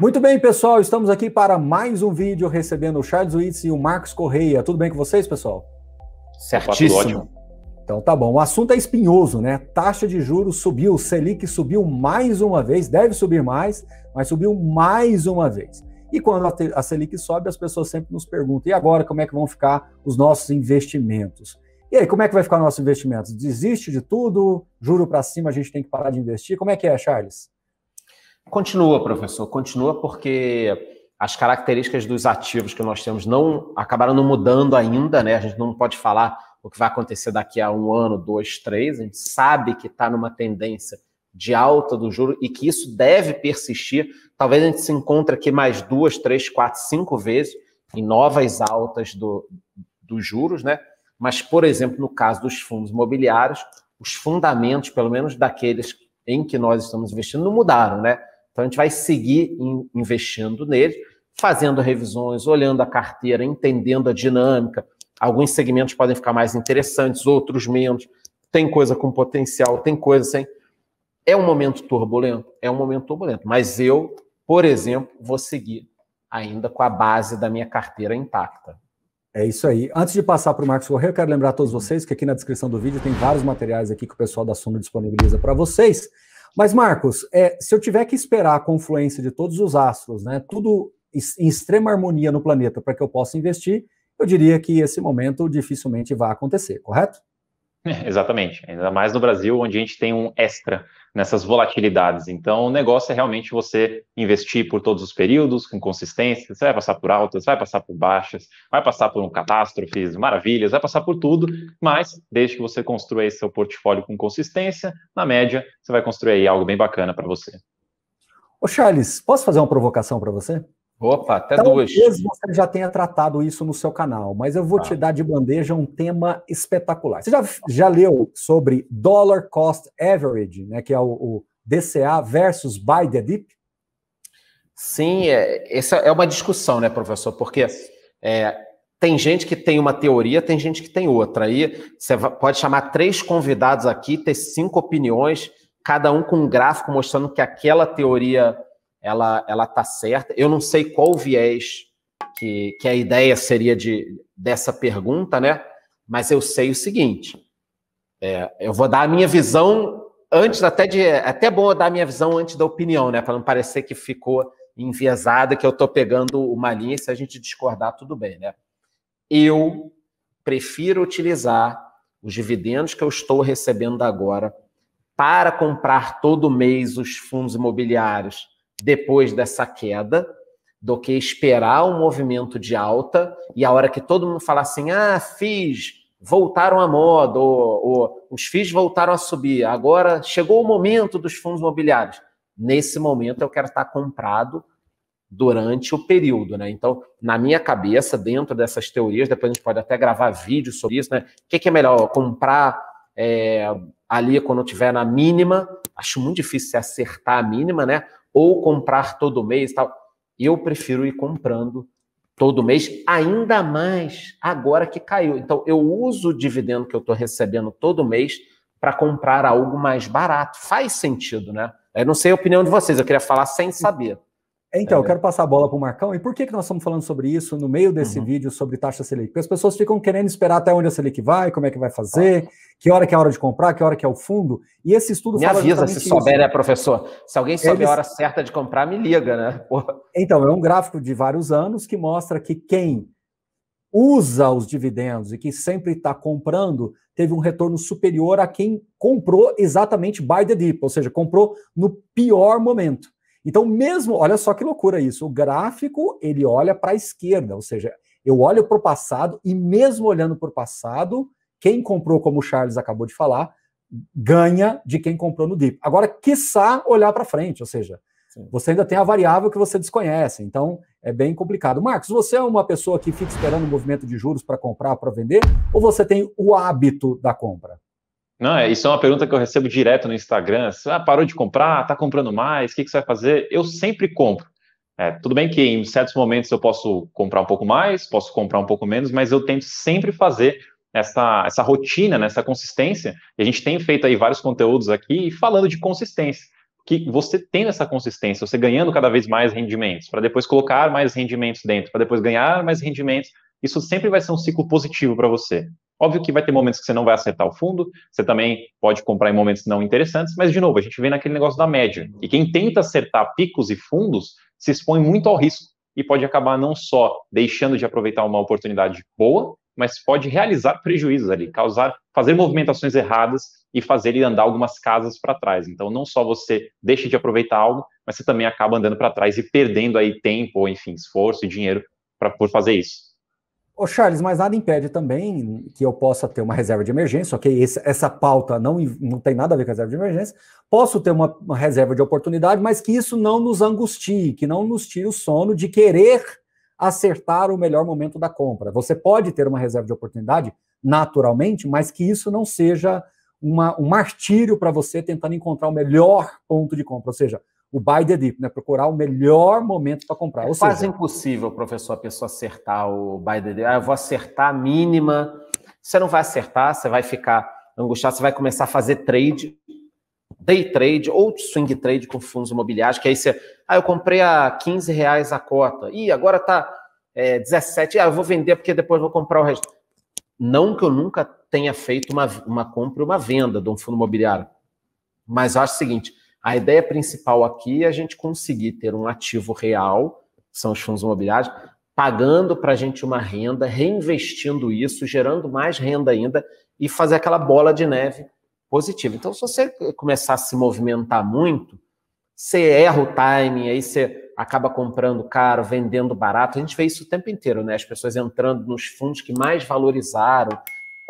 Muito bem, pessoal, estamos aqui para mais um vídeo recebendo o Charles Witts e o Marcos Correia. Tudo bem com vocês, pessoal? Certíssimo. Então tá bom. O assunto é espinhoso, né? Taxa de juros subiu, Selic subiu mais uma vez, deve subir mais, mas subiu mais uma vez. E quando a Selic sobe, as pessoas sempre nos perguntam: e agora como é que vão ficar os nossos investimentos? E aí, como é que vai ficar o nosso investimento? Desiste de tudo? Juro para cima, a gente tem que parar de investir? Como é que é, Charles? Continua, professor, continua porque as características dos ativos que nós temos não acabaram não mudando ainda, né? A gente não pode falar o que vai acontecer daqui a um ano, dois, três. A gente sabe que está numa tendência de alta do juro e que isso deve persistir. Talvez a gente se encontre aqui mais duas, três, quatro, cinco vezes em novas altas do, dos juros, né? Mas, por exemplo, no caso dos fundos imobiliários, os fundamentos, pelo menos daqueles em que nós estamos investindo, não mudaram, né? Então a gente vai seguir investindo nele, fazendo revisões, olhando a carteira, entendendo a dinâmica. Alguns segmentos podem ficar mais interessantes, outros menos. Tem coisa com potencial, tem coisa sem. É um momento turbulento? É um momento turbulento. Mas eu, por exemplo, vou seguir ainda com a base da minha carteira intacta. É isso aí. Antes de passar para o Marcos Correia, eu quero lembrar a todos vocês que aqui na descrição do vídeo tem vários materiais aqui que o pessoal da Suno disponibiliza para vocês. Mas, Marcos, é, se eu tiver que esperar a confluência de todos os astros, né, tudo em extrema harmonia no planeta para que eu possa investir, eu diria que esse momento dificilmente vai acontecer, correto? É, exatamente, ainda mais no Brasil, onde a gente tem um extra nessas volatilidades. Então, o negócio é realmente você investir por todos os períodos, com consistência. Você vai passar por altas, vai passar por baixas, vai passar por um catástrofes, maravilhas, vai passar por tudo, mas desde que você construa esse seu portfólio com consistência, na média, você vai construir aí algo bem bacana para você. Ô Charles, posso fazer uma provocação para você? Opa, até Talvez duas. Talvez você já tenha tratado isso no seu canal, mas eu vou ah. te dar de bandeja um tema espetacular. Você já, já leu sobre Dollar Cost Average, né, que é o, o DCA versus Buy the Dip? Sim, é, essa é uma discussão, né, professor? Porque é, tem gente que tem uma teoria, tem gente que tem outra. Aí você pode chamar três convidados aqui, ter cinco opiniões, cada um com um gráfico mostrando que aquela teoria ela ela tá certa. Eu não sei qual o viés que, que a ideia seria de dessa pergunta, né? Mas eu sei o seguinte. É, eu vou dar a minha visão antes até de é até bom eu dar a minha visão antes da opinião, né? Para não parecer que ficou enviesada que eu estou pegando uma linha. E se a gente discordar, tudo bem, né? Eu prefiro utilizar os dividendos que eu estou recebendo agora para comprar todo mês os fundos imobiliários depois dessa queda do que esperar um movimento de alta e a hora que todo mundo falar assim, ah, fiz, voltaram à moda, ou, ou os FIIs voltaram a subir, agora chegou o momento dos fundos imobiliários. Nesse momento eu quero estar comprado durante o período, né? Então, na minha cabeça, dentro dessas teorias, depois a gente pode até gravar vídeo sobre isso, né? O que, é melhor? Comprar é, ali quando tiver na mínima, acho muito difícil se acertar a mínima, né? ou comprar todo mês tal. Eu prefiro ir comprando todo mês, ainda mais agora que caiu. Então, eu uso o dividendo que eu estou recebendo todo mês para comprar algo mais barato. Faz sentido, né? Eu não sei a opinião de vocês, eu queria falar sem saber. É, então, é. eu quero passar a bola para o Marcão. E por que, que nós estamos falando sobre isso no meio desse uhum. vídeo sobre taxa Selic? Porque as pessoas ficam querendo esperar até onde a Selic vai, como é que vai fazer, que hora que é a hora de comprar, que hora que é o fundo. E esse estudo me fala avisa se souber, né, professor? Se alguém souber Eles... a hora certa de comprar, me liga, né? Porra. Então, é um gráfico de vários anos que mostra que quem usa os dividendos e que sempre está comprando, teve um retorno superior a quem comprou exatamente by the dip, ou seja, comprou no pior momento. Então, mesmo, olha só que loucura isso, o gráfico ele olha para a esquerda, ou seja, eu olho para o passado e mesmo olhando para o passado, quem comprou, como o Charles acabou de falar, ganha de quem comprou no DIP. Agora, quiçá olhar para frente, ou seja, Sim. você ainda tem a variável que você desconhece, então é bem complicado. Marcos, você é uma pessoa que fica esperando o movimento de juros para comprar, para vender, ou você tem o hábito da compra? Não, é, isso é uma pergunta que eu recebo direto no Instagram. Você, ah, parou de comprar? Está comprando mais? O que, que você vai fazer? Eu sempre compro. É, tudo bem que em certos momentos eu posso comprar um pouco mais, posso comprar um pouco menos, mas eu tento sempre fazer essa, essa rotina, né, essa consistência. E a gente tem feito aí vários conteúdos aqui falando de consistência. Que você tendo essa consistência, você ganhando cada vez mais rendimentos, para depois colocar mais rendimentos dentro, para depois ganhar mais rendimentos, isso sempre vai ser um ciclo positivo para você. Óbvio que vai ter momentos que você não vai acertar o fundo, você também pode comprar em momentos não interessantes, mas, de novo, a gente vem naquele negócio da média. E quem tenta acertar picos e fundos se expõe muito ao risco e pode acabar não só deixando de aproveitar uma oportunidade boa, mas pode realizar prejuízos ali, causar, fazer movimentações erradas e fazer ele andar algumas casas para trás. Então, não só você deixa de aproveitar algo, mas você também acaba andando para trás e perdendo aí tempo, enfim, esforço e dinheiro pra, por fazer isso. Ô Charles, mas nada impede também que eu possa ter uma reserva de emergência, ok? Esse, essa pauta não, não tem nada a ver com a reserva de emergência. Posso ter uma, uma, reserva de oportunidade, mas que isso não nos angustie, que não nos tire o sono de querer acertar o melhor momento da compra. Você pode ter uma reserva de oportunidade, naturalmente, mas que isso não seja uma, um martírio para você tentando encontrar o melhor ponto de compra. Ou seja, o buy the dip, né? Procurar o melhor momento para comprar. É Ou quase seja... impossível, professor, a pessoa acertar o buy the dip. Ah, eu vou acertar a mínima. Você não vai acertar, você vai ficar angustiado, você vai começar a fazer trade, day trade ou swing trade com fundos imobiliários, que aí você, ah, eu comprei a 15 reais a cota. e agora tá é, 17, ah, eu vou vender porque depois vou comprar o resto. Não que eu nunca tenha feito uma, uma compra e uma venda de um fundo imobiliário, mas eu acho o seguinte, a ideia principal aqui é a gente conseguir ter um ativo real, são os fundos imobiliários, pagando para a gente uma renda, reinvestindo isso, gerando mais renda ainda e fazer aquela bola de neve positiva. Então, se você começar a se movimentar muito, você erra o timing, aí você acaba comprando caro, vendendo barato. A gente vê isso o tempo inteiro, né? As pessoas entrando nos fundos que mais valorizaram,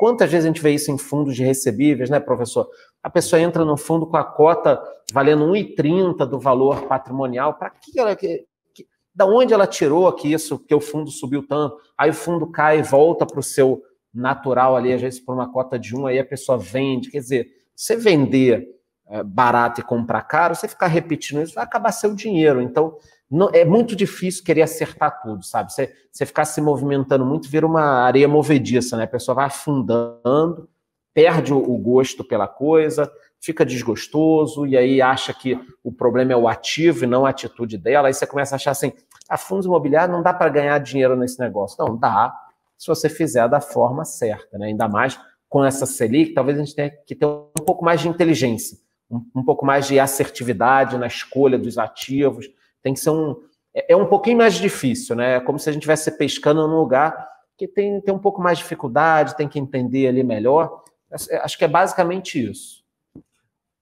Quantas vezes a gente vê isso em fundos de recebíveis, né, professor? A pessoa entra no fundo com a cota valendo 1,30 do valor patrimonial. Para que ela. Que, que, da onde ela tirou que isso, que o fundo subiu tanto? Aí o fundo cai e volta para o seu natural ali, às vezes por uma cota de 1, aí a pessoa vende. Quer dizer, você vender eh, barato e comprar caro, você ficar repetindo isso, vai acabar seu dinheiro. Então, não, é muito difícil querer acertar tudo, sabe? Você, você ficar se movimentando muito vira uma areia movediça, né? A pessoa vai afundando, perde o gosto pela coisa, fica desgostoso e aí acha que o problema é o ativo e não a atitude dela. Aí você começa a achar assim: a ah, fundos imobiliários não dá para ganhar dinheiro nesse negócio. Não, dá se você fizer da forma certa, né? Ainda mais com essa Selic, talvez a gente tenha que ter um pouco mais de inteligência, um, um pouco mais de assertividade na escolha dos ativos, tem que ser um. É, é, um pouquinho mais difícil, né? É como se a gente estivesse pescando num lugar que tem, tem um pouco mais de dificuldade, tem que entender ali melhor. Acho é, que é basicamente isso.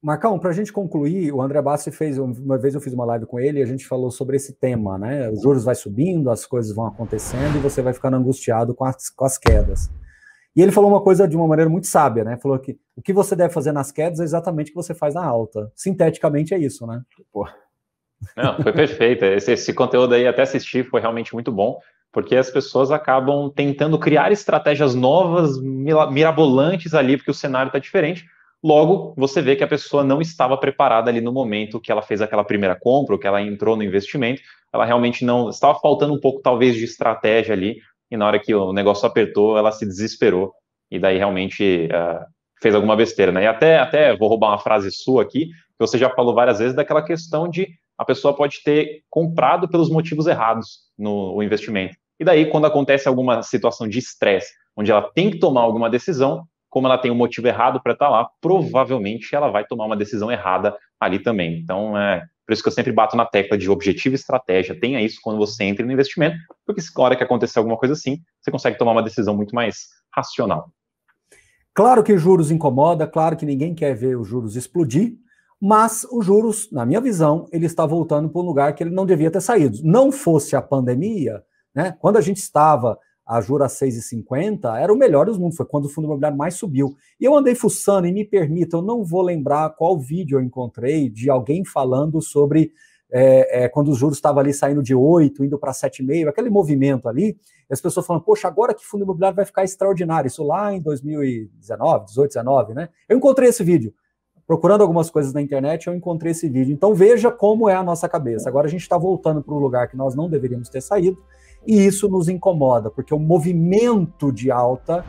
Marcão, para a gente concluir, o André Bassi fez uma vez eu fiz uma live com ele e a gente falou sobre esse tema, né? Os juros vai subindo, as coisas vão acontecendo e você vai ficando angustiado com as, com as quedas. E ele falou uma coisa de uma maneira muito sábia, né? Falou que o que você deve fazer nas quedas é exatamente o que você faz na alta. Sinteticamente é isso, né? Porra. Não, foi perfeita. Esse, esse, conteúdo aí até assistir foi realmente muito bom, porque as pessoas acabam tentando criar estratégias novas, mirabolantes ali, porque o cenário está diferente. Logo, você vê que a pessoa não estava preparada ali no momento que ela fez aquela primeira compra, ou que ela entrou no investimento, ela realmente não estava faltando um pouco talvez de estratégia ali. E na hora que o negócio apertou, ela se desesperou e daí realmente uh, fez alguma besteira, né? E até até vou roubar uma frase sua aqui, que você já falou várias vezes daquela questão de a pessoa pode ter comprado pelos motivos errados no investimento. E daí, quando acontece alguma situação de estresse, onde ela tem que tomar alguma decisão, como ela tem um motivo errado para estar tá lá, provavelmente ela vai tomar uma decisão errada ali também. Então, é por isso que eu sempre bato na tecla de objetivo e estratégia. Tenha isso quando você entra no investimento, porque na hora que acontecer alguma coisa assim, você consegue tomar uma decisão muito mais racional. Claro que juros incomoda, claro que ninguém quer ver os juros explodir, mas os juros, na minha visão, ele está voltando para um lugar que ele não devia ter saído. Não fosse a pandemia, né? Quando a gente estava a jura 6,50, era o melhor dos mundos, foi quando o fundo imobiliário mais subiu. E eu andei fuçando, e me permita, eu não vou lembrar qual vídeo eu encontrei de alguém falando sobre é, é, quando os juros estavam ali saindo de 8, indo para 7,5, aquele movimento ali, as pessoas falando, poxa, agora que fundo imobiliário vai ficar extraordinário, isso lá em 2019, 18, 19, né? Eu encontrei esse vídeo procurando algumas coisas na internet, eu encontrei esse vídeo. Então veja como é a nossa cabeça. Agora a gente está voltando para um lugar que nós não deveríamos ter saído, e isso nos incomoda, porque o movimento de alta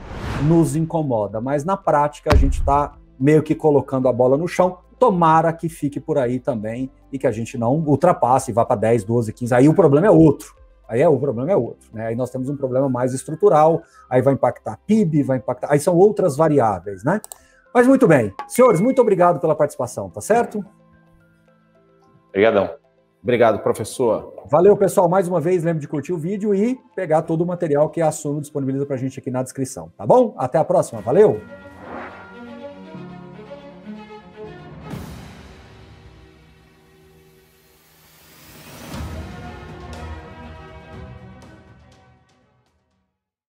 nos incomoda. Mas na prática a gente está meio que colocando a bola no chão. Tomara que fique por aí também e que a gente não ultrapasse e vá para 10, 12, 15. Aí o problema é outro. Aí é, o problema é outro. Né? Aí nós temos um problema mais estrutural, aí vai impactar PIB, vai impactar. Aí são outras variáveis, né? Mas muito bem. Senhores, muito obrigado pela participação, tá certo? Obrigadão. Obrigado, professor. Valeu, pessoal, mais uma vez. Lembre de curtir o vídeo e pegar todo o material que a Suno disponibiliza para a gente aqui na descrição, tá bom? Até a próxima. Valeu!